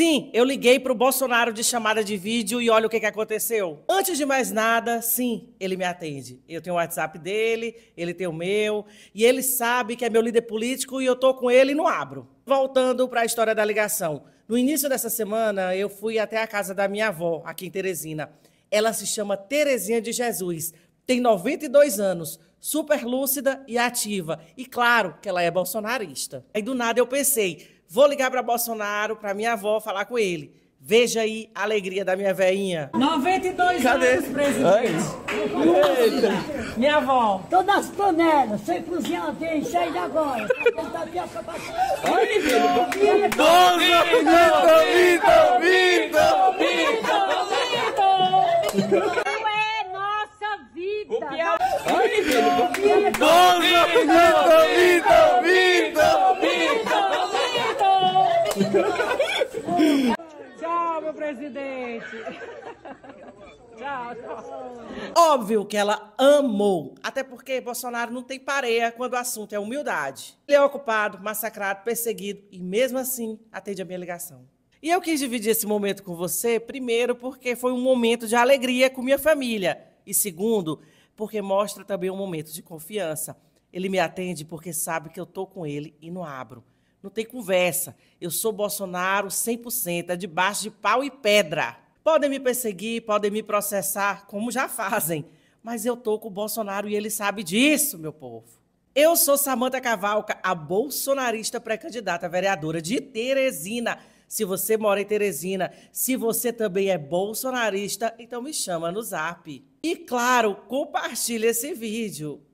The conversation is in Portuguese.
Sim, eu liguei para o Bolsonaro de chamada de vídeo e olha o que, que aconteceu. Antes de mais nada, sim, ele me atende. Eu tenho o WhatsApp dele, ele tem o meu, e ele sabe que é meu líder político e eu tô com ele e não abro. Voltando para a história da ligação. No início dessa semana, eu fui até a casa da minha avó, aqui em Teresina. Ela se chama Terezinha de Jesus, tem 92 anos, super lúcida e ativa. E claro que ela é bolsonarista. Aí do nada eu pensei, vou ligar para Bolsonaro, para minha avó falar com ele. Veja aí a alegria da minha veinha. 92 Cadê? anos, presidente. Eita. Minha avó. Todas as panelas, sem cozinhar bem, sai de agora. Tá aqui a Vitor! Dona Vitor! Vitor! Vitor! Vitor! Vitor! Tchau, meu presidente. Tchau, tchau. Óbvio que ela amou, até porque Bolsonaro não tem pareia quando o assunto é humildade. Ele é ocupado, massacrado, perseguido e mesmo assim atende a minha ligação. E eu quis dividir esse momento com você, primeiro porque foi um momento de alegria com minha família e segundo porque mostra também um momento de confiança. Ele me atende porque sabe que eu estou com ele e não abro. Não tem conversa. Eu sou Bolsonaro 100%, é debaixo de pau e pedra. Podem me perseguir, podem me processar, como já fazem. Mas eu estou com o Bolsonaro e ele sabe disso, meu povo. Eu sou Samanta Cavalca, a bolsonarista pré-candidata vereadora de Teresina. Se você mora em Teresina, se você também é bolsonarista, então me chama no zap. E claro, compartilhe esse vídeo.